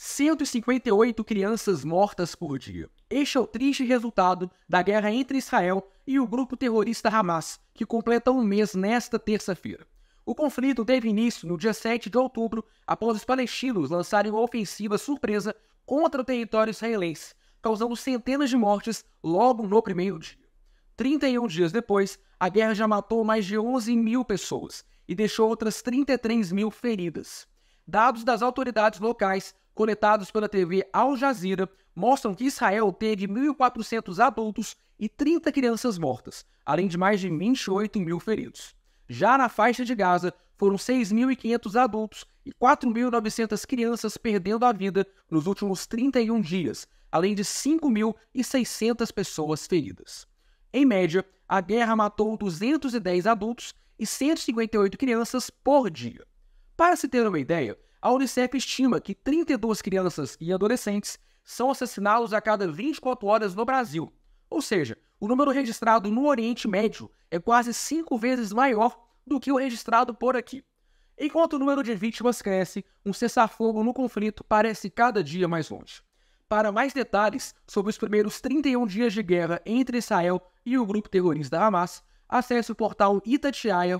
158 crianças mortas por dia. Este é o triste resultado da guerra entre Israel e o grupo terrorista Hamas, que completa um mês nesta terça-feira. O conflito teve início no dia 7 de outubro, após os palestinos lançarem uma ofensiva surpresa contra o território israelense, causando centenas de mortes logo no primeiro dia. 31 dias depois, a guerra já matou mais de 11 mil pessoas e deixou outras 33 mil feridas. Dados das autoridades locais coletados pela TV Al Jazeera mostram que Israel teve 1.400 adultos e 30 crianças mortas, além de mais de 28 mil feridos. Já na faixa de Gaza, foram 6.500 adultos e 4.900 crianças perdendo a vida nos últimos 31 dias, além de 5.600 pessoas feridas. Em média, a guerra matou 210 adultos e 158 crianças por dia. Para se ter uma ideia, a Unicef estima que 32 crianças e adolescentes são assassinados a cada 24 horas no Brasil. Ou seja, o número registrado no Oriente Médio é quase cinco vezes maior do que o registrado por aqui. Enquanto o número de vítimas cresce, um cessar-fogo no conflito parece cada dia mais longe. Para mais detalhes sobre os primeiros 31 dias de guerra entre Israel e o grupo terrorista Hamas, acesse o portal itatiaia.com.br.